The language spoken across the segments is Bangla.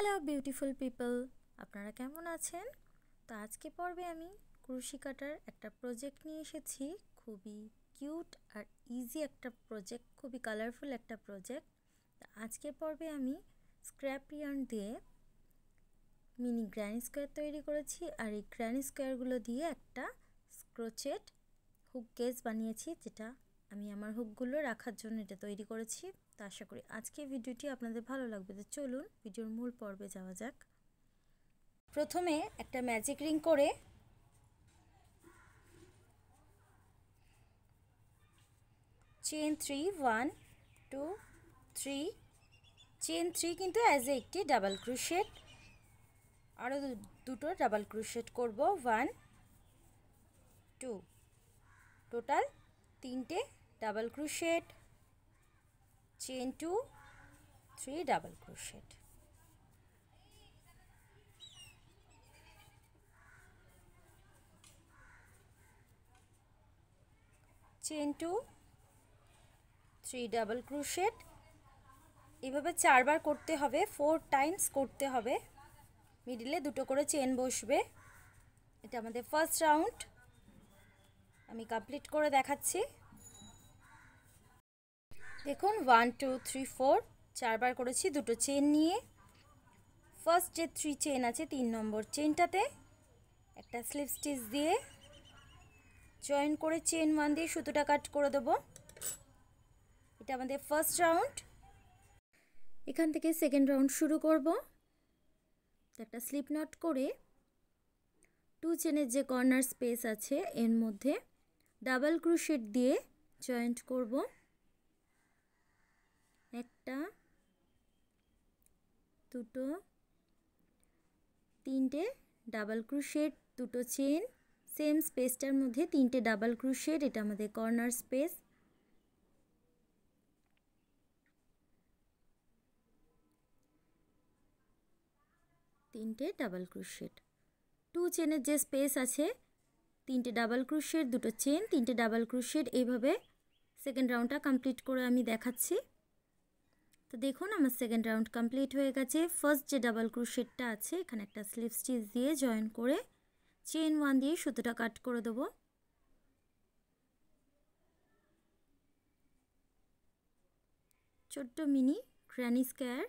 হ্যালো বিউটিফুল পিপল আপনারা কেমন আছেন তো আজকে পর্বে আমি কুরুশি কাটার একটা প্রজেক্ট নিয়ে এসেছি খুবই কিউট আর ইজি একটা প্রজেক্ট খুবই কালারফুল একটা প্রজেক্ট আজকে পর্বে আমি স্ক্র্যাপ ইয়ার্ন দিয়ে মিনি গ্র্যান্ড স্কোয়ার তৈরি করেছি আর এই গ্র্যান্ড স্কোয়ারগুলো দিয়ে একটা স্ক্রোচেট হুক গেজ বানিয়েছি যেটা আমি আমার হুকগুলো রাখার জন্য এটা তৈরি করেছি তো আশা করি আজকে ভিডিওটি আপনাদের ভালো লাগবে তো চলুন ভিডিওর মূল পর্বে যাওয়া যাক প্রথমে একটা ম্যাজিক রিং করে chain three one two three chain three কিন্তু অ্যাজ এ একটি ডাবল ক্রুশেট আরও দুটো ডাবল ক্রুশেট করব ওয়ান টু টোটাল তিনটে double crochet chain two three double crochet chain two three double crochet এভাবে চারবার করতে হবে ফোর টাইমস করতে হবে মিডিলে দুটো করে চেন বসবে এটা আমাদের ফার্স্ট রাউন্ড আমি কমপ্লিট করে দেখাচ্ছি দেখুন ওয়ান টু থ্রি ফোর চারবার করেছি দুটো চেন নিয়ে ফার্স্ট যে থ্রি চেন আছে তিন নম্বর চেনটাতে একটা স্লিপ স্টিচ দিয়ে জয়েন করে চেন ওয়ান দিয়ে সুতোটা কাট করে দেবো এটা আমাদের ফার্স্ট রাউন্ড এখান থেকে সেকেন্ড রাউন্ড শুরু করব একটা স্লিপ নট করে টু চেনের যে কর্নার স্পেস আছে এর মধ্যে ডাবল ক্রুশেট দিয়ে জয়েন্ট করবো একটা দুটো তিনটে ডাবল ক্রুশেট দুটো চেন সেম স্পেসটার মধ্যে তিনটে ডাবল ক্রুশেড এটা আমাদের কর্নার স্পেস তিনটে ডাবল ক্রুশেট টু চেনের যে স্পেস আছে তিনটে ডাবল ক্রুশেট দুটো চেন তিনটে ডাবল ক্রুশেড এইভাবে সেকেন্ড রাউন্ডটা কমপ্লিট করে আমি দেখাচ্ছি তো দেখুন আমার সেকেন্ড রাউন্ড কমপ্লিট হয়ে গেছে ফার্স্ট যে ডাবল ক্রুশেটটা আছে এখানে একটা স্লিপ স্টিচ দিয়ে জয়েন করে চেন ওয়ান দিয়ে সুতোটা কাট করে দেবো ছোট্ট মিনি গ্র্যানি স্কোয়ার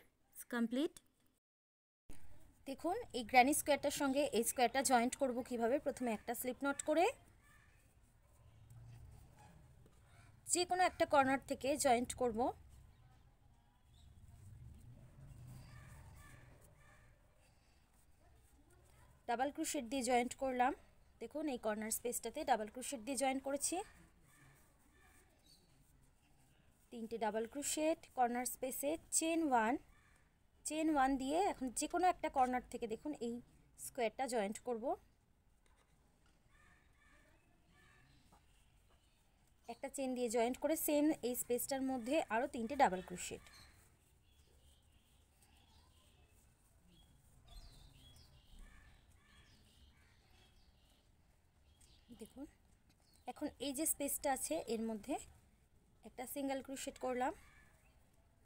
কমপ্লিট দেখুন এই গ্র্যানি স্কোয়ারটার সঙ্গে এই স্কোয়ারটা জয়েন্ট করব কিভাবে প্রথমে একটা স্লিপ নট করে যে কোনো একটা কর্নার থেকে জয়েন্ট করবো ডাবল ক্রুশেট দিয়ে জয়েন্ট করলাম দেখুন এই কর্নার স্পেসটাতে ডাবল ক্রুশেট দিয়ে জয়েন্ট করেছি তিনটে ডাবল ক্রুশেট কর্নার স্পেসে চেন ওয়ান চেন ওয়ান দিয়ে এখন যে কোনো একটা কর্নার থেকে দেখুন এই স্কোয়ারটা জয়েন্ট করব একটা চেন দিয়ে জয়েন্ট করে সেম এই স্পেসটার মধ্যে আরও তিনটে ডাবল ক্রুশেট এখন এই যে স্পেসটা আছে এর মধ্যে একটা সিঙ্গেল ক্রুশেট করলাম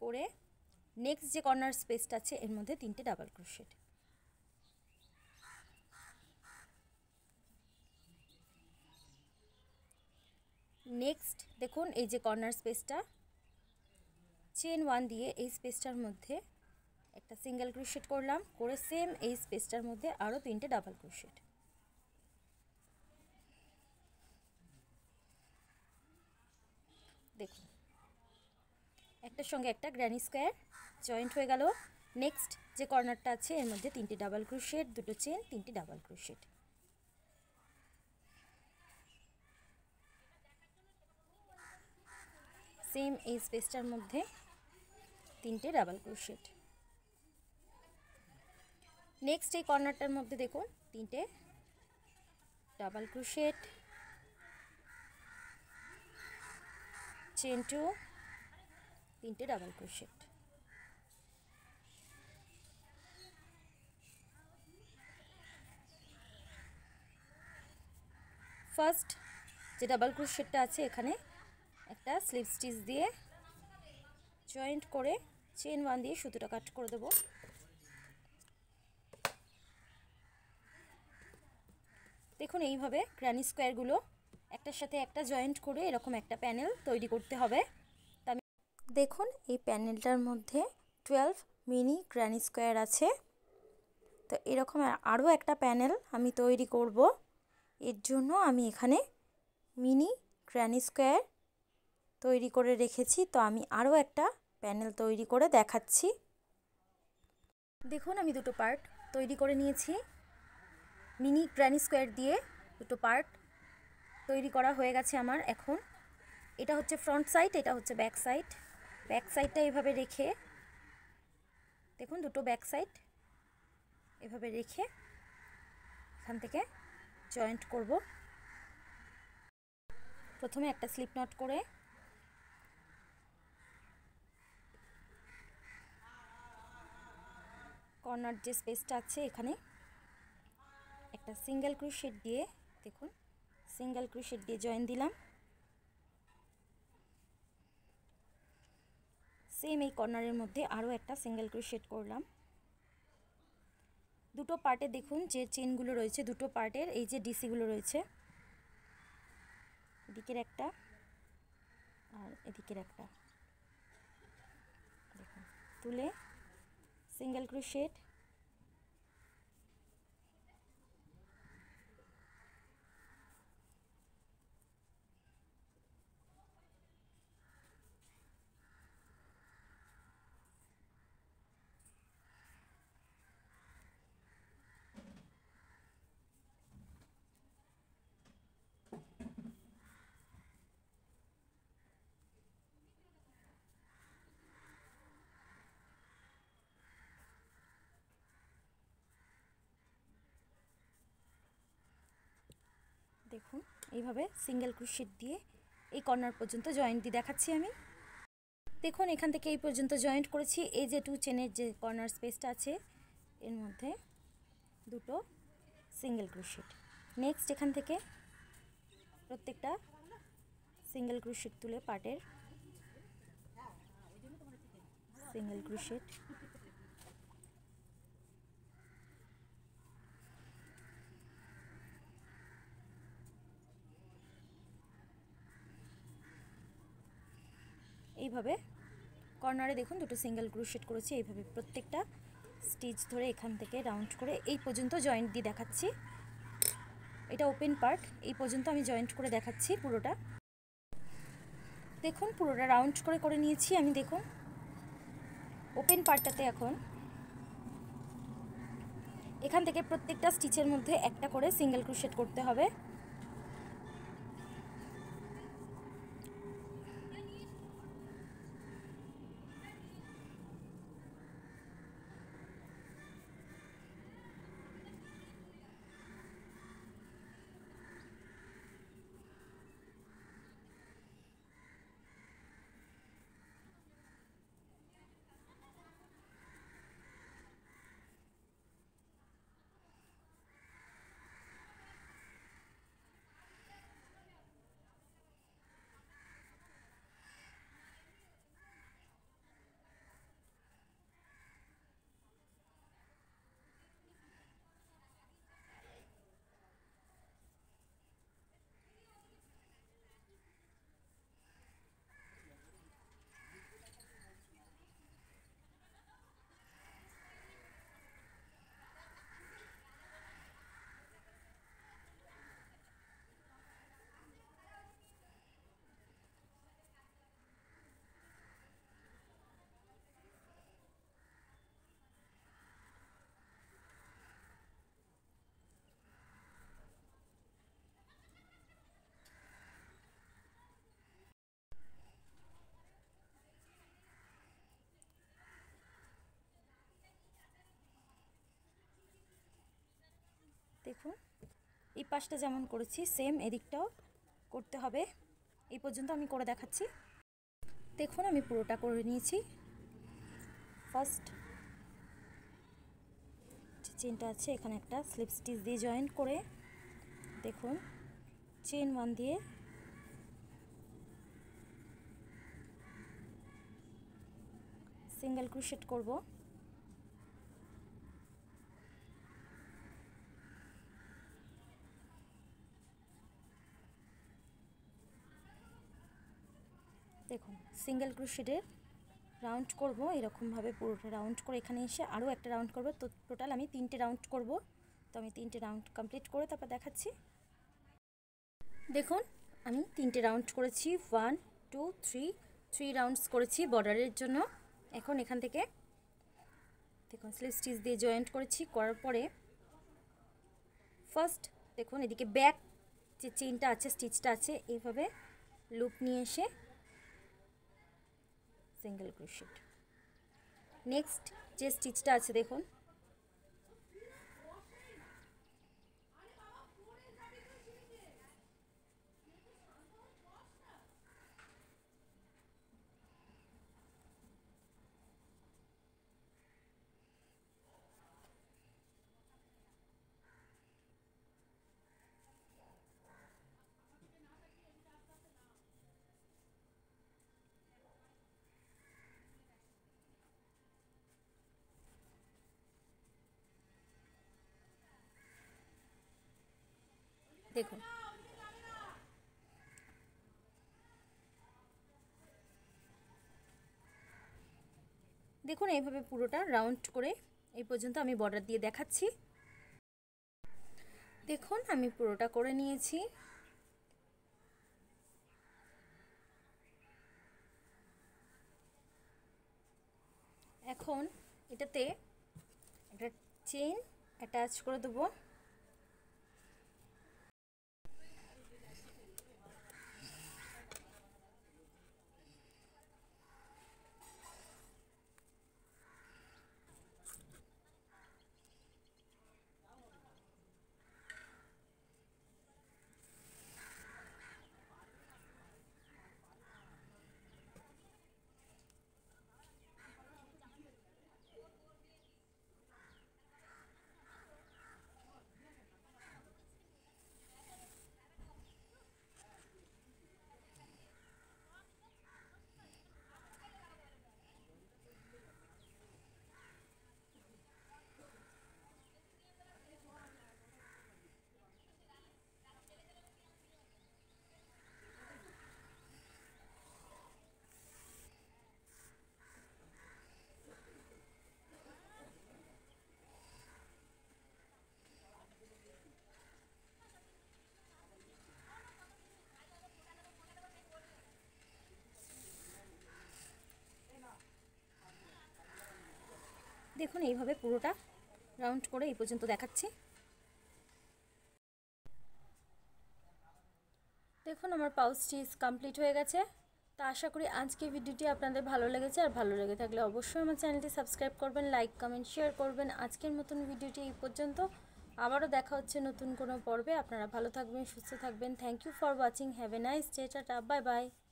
করে নেক্সট যে কর্নার স্পেসটা আছে এর মধ্যে তিনটে ডাবল ক্রুশেট নেক্সট দেখুন এই যে কর্নার স্পেসটা চেন ওয়ান দিয়ে এই স্পেসটার মধ্যে একটা সিঙ্গেল ক্রুশেট করলাম করে সেম এই স্পেসটার মধ্যে আরও তিনটে ডাবল ক্রুশেট একটার সঙ্গে একটা গ্র্যানি স্কোয়ার জয়েন্ট হয়ে গেল নেক্সট যে কর্নারটা আছে এর মধ্যে তিনটি ডাবল ক্রুশেট দুটো চেন তিনটি ডাবল ক্রুশেট সেম এই স্পেসটার মধ্যে তিনটে ডাবল ক্রুশেট নেক্সট এই কর্নারটার মধ্যে দেখুন তিনটে ডাবল ক্রুশেট চেন টু তিনটে ডাবল ক্রোশেট ফার্স্ট যে ডাবল ক্রোশেটটা আছে এখানে একটা স্লিপ স্টিচ দিয়ে জয়েন্ট করে চেন ওয়ান দিয়ে সুতোটা কাট করে দেবো দেখুন এইভাবে ক্রানি স্কোয়ারগুলো একটার সাথে একটা জয়েন্ট করে এরকম একটা প্যানেল তৈরি করতে হবে দেখুন এই প্যানেলটার মধ্যে টুয়েলভ মিনি গ্র্যানি স্কোয়ার আছে তো এরকম আরও একটা প্যানেল আমি তৈরি করব এর জন্য আমি এখানে মিনি গ্র্যানি স্কোয়ার তৈরি করে রেখেছি তো আমি আরও একটা প্যানেল তৈরি করে দেখাচ্ছি দেখুন আমি দুটো পার্ট তৈরি করে নিয়েছি মিনি গ্র্যানি স্কোয়ার দিয়ে দুটো পার্ট তৈরি করা হয়ে গেছে আমার এখন এটা হচ্ছে ফ্রন্ট সাইড এটা হচ্ছে ব্যাক সাইড ব্যাক সাইডটা এভাবে রেখে দেখুন দুটো ব্যাক সাইড এভাবে রেখে এখান থেকে জয়েন্ট করব প্রথমে একটা স্লিপ নট করে কর্নার যে স্পেসটা আছে এখানে একটা সিঙ্গেল ক্রুশেড দিয়ে দেখুন সিঙ্গেল ক্রুশেড দিয়ে জয়েন দিলাম সেম এই কর্নারের মধ্যে আরও একটা সিঙ্গেল ক্রোশেট করলাম দুটো পার্টে দেখুন যে চেনগুলো রয়েছে দুটো পার্টের এই যে ডিসিগুলো রয়েছে এদিকের একটা আর এদিকের একটা দেখুন তুলে সিঙ্গেল ক্রোশেট দেখুন এইভাবে সিঙ্গেল ক্রুশেট দিয়ে এই কর্নার পর্যন্ত জয়েন্ট দিয়ে দেখাচ্ছি আমি দেখুন এখান থেকে এই পর্যন্ত জয়েন্ট করেছি এই যে টু চেনের যে কর্নার স্পেসটা আছে এর মধ্যে দুটো সিঙ্গেল ক্রুশেট নেক্সট এখান থেকে প্রত্যেকটা সিঙ্গেল ক্রুশেট তুলে পাটের সিঙ্গেল ক্রুশেট এইভাবে কর্নারে দেখুন দুটো সিঙ্গেল ক্রুশেট করেছি এইভাবে প্রত্যেকটা স্টিচ ধরে এখান থেকে রাউন্ড করে এই পর্যন্ত জয়েন্ট দিয়ে দেখাচ্ছি এটা ওপেন পার্ট এই পর্যন্ত আমি জয়েন্ট করে দেখাচ্ছি পুরোটা দেখুন পুরোটা রাউন্ড করে করে নিয়েছি আমি দেখুন ওপেন পার্টটাতে এখন এখান থেকে প্রত্যেকটা স্টিচের মধ্যে একটা করে সিঙ্গেল ক্রুশেট করতে হবে দেখুন এই পাশটা যেমন করেছি সেম এদিকটাও করতে হবে এই পর্যন্ত আমি করে দেখাচ্ছি দেখুন আমি পুরোটা করে নিয়েছি ফার্স্ট চেনটা আছে এখানে একটা স্লিপ স্টিচ দিয়ে জয়েন করে দেখুন চেন ওয়ান দিয়ে সিঙ্গেল ক্রুশেট করবো দেখুন সিঙ্গেল ক্রুশিডে রাউন্ড করব এরকমভাবে পুরোটা রাউন্ড করে এখানে এসে আরও একটা রাউন্ড করব তো টোটাল আমি তিনটে রাউন্ড করব তো আমি তিনটে রাউন্ড কমপ্লিট করে তারপর দেখাচ্ছি দেখুন আমি তিনটে রাউন্ড করেছি one two three three rounds করেছি বর্ডারের জন্য এখন এখান থেকে দেখুন স্লিপ স্টিচ দিয়ে জয়েন্ট করেছি করার পরে ফার্স্ট দেখুন এদিকে ব্যাক যে চেনটা আছে স্টিচটা আছে এইভাবে লুপ নিয়ে এসে সিঙ্গেল ক্রোশেট নেক্সট যে স্টিচটা আছে দেখুন দেখুন দেখুন এইভাবে পুরোটা রাউন্ড করে এই পর্যন্ত আমি বর্ডার দিয়ে দেখাচ্ছি দেখুন আমি পুরোটা করে নিয়েছি এখন এটাতে একটা চেন অ্যাটাচ করে দেবো দেখুন এইভাবে পুরোটা রাউন্ড করে এই পর্যন্ত দেখাচ্ছি দেখুন আমার পাউচ স্টিচ কমপ্লিট হয়ে গেছে তা আশা করি আজকে ভিডিওটি আপনাদের ভালো লেগেছে আর ভালো লেগে থাকলে অবশ্যই আমার চ্যানেলটি সাবস্ক্রাইব করবেন লাইক কমেন্ট শেয়ার করবেন আজকের মতন ভিডিওটি এই পর্যন্ত আবারও দেখা হচ্ছে নতুন কোনো পর্বে আপনারা ভালো থাকবেন সুস্থ থাকবেন thank you for watching have a nice day tata bye by